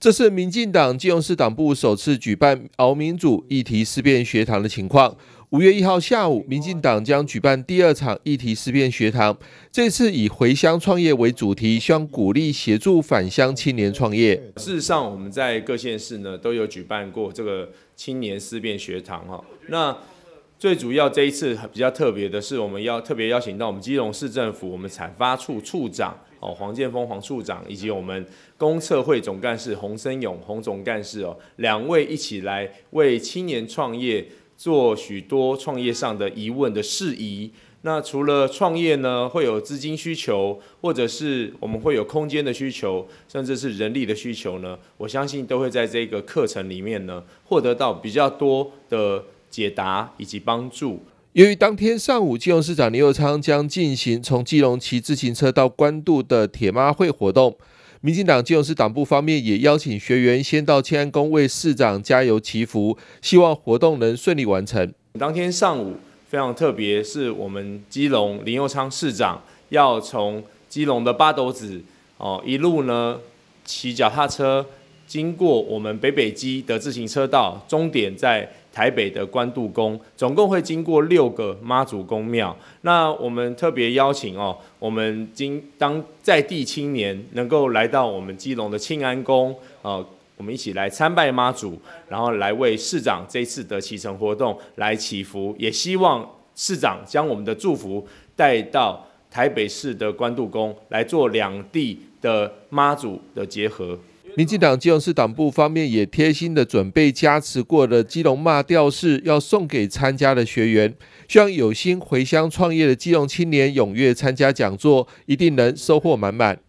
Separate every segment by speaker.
Speaker 1: 这是民进党金融市党部首次举办“熬民主”议题思辨学堂的情况。五月一号下午，民进党将举办第二场议题思辨学堂，这次以回乡创业为主题，希望鼓励协助返乡青年创业。
Speaker 2: 事实上，我们在各县市呢都有举办过这个青年思辨学堂哈。那最主要这一次比较特别的是，我们要特别邀请到我们基隆市政府我们产发处处长哦黄建峰黄处长，以及我们公测会总干事洪生勇洪总干事哦，两位一起来为青年创业做许多创业上的疑问的事宜。那除了创业呢，会有资金需求，或者是我们会有空间的需求，甚至是人力的需求呢，我相信都会在这个课程里面呢，获得到比较多的。解答以及帮助。
Speaker 1: 由于当天上午，基隆市长林佑昌将进行从基隆骑自行车到关渡的铁妈会活动，民进党基隆市党部方面也邀请学员先到千安宫为市长加油祈福，希望活动能顺利完成。
Speaker 2: 当天上午非常特别，是我们基隆林佑昌市长要从基隆的八斗子哦一路呢骑脚踏车。经过我们北北基的自行车道，终点在台北的关渡宫，总共会经过六个妈祖宫庙。那我们特别邀请哦，我们今当在地青年能够来到我们基隆的庆安宫，啊，我们一起来参拜妈祖，然后来为市长这次的启程活动来祈福，也希望市长将我们的祝福带到台北市的关渡宫，来做两地的妈祖的结合。
Speaker 1: 民进党基隆市党部方面也贴心的准备加持过的基隆骂吊饰，要送给参加的学员，希望有心回乡创业的基隆青年踊跃参加讲座，一定能收获满满。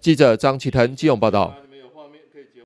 Speaker 1: 记者张奇腾基隆报道。